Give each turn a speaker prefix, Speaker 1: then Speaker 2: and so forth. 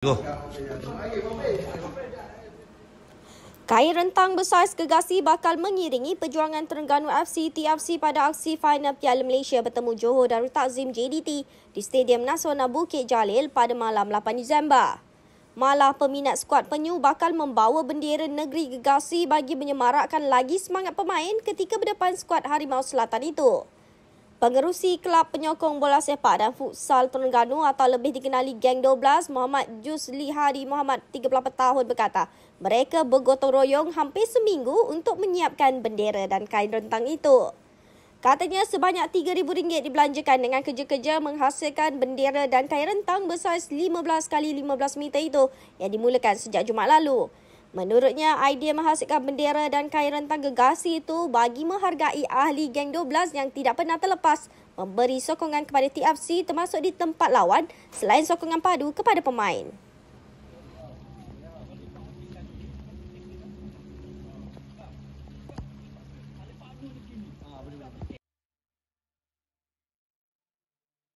Speaker 1: Go. Kain rentang bersaiz gegasi bakal mengiringi perjuangan Terengganu FC TFC pada aksi final Piala Malaysia bertemu Johor Darul Takzim JDT di Stadium Nasional Bukit Jalil pada malam 8 Disember. Malah peminat skuad penyu bakal membawa bendera negeri gegasi bagi menyemarakkan lagi semangat pemain ketika berdepan skuad Harimau Selatan itu. Pengerusi Kelab Penyokong Bola Sepak dan Futsal Terengganu atau lebih dikenali Geng 12, Muhammad Jusli Hadi Muhammad, 38 tahun berkata, mereka bergotong royong hampir seminggu untuk menyiapkan bendera dan kain rentang itu. Katanya sebanyak rm ringgit dibelanjakan dengan kerja-kerja menghasilkan bendera dan kain rentang bersaiz 15x15 meter itu yang dimulakan sejak Jumat lalu. Menurutnya, idea menghasilkan bendera dan kain rentang gegasi itu bagi menghargai ahli geng 12 yang tidak pernah terlepas memberi sokongan kepada TFC termasuk di tempat lawan selain sokongan padu kepada pemain.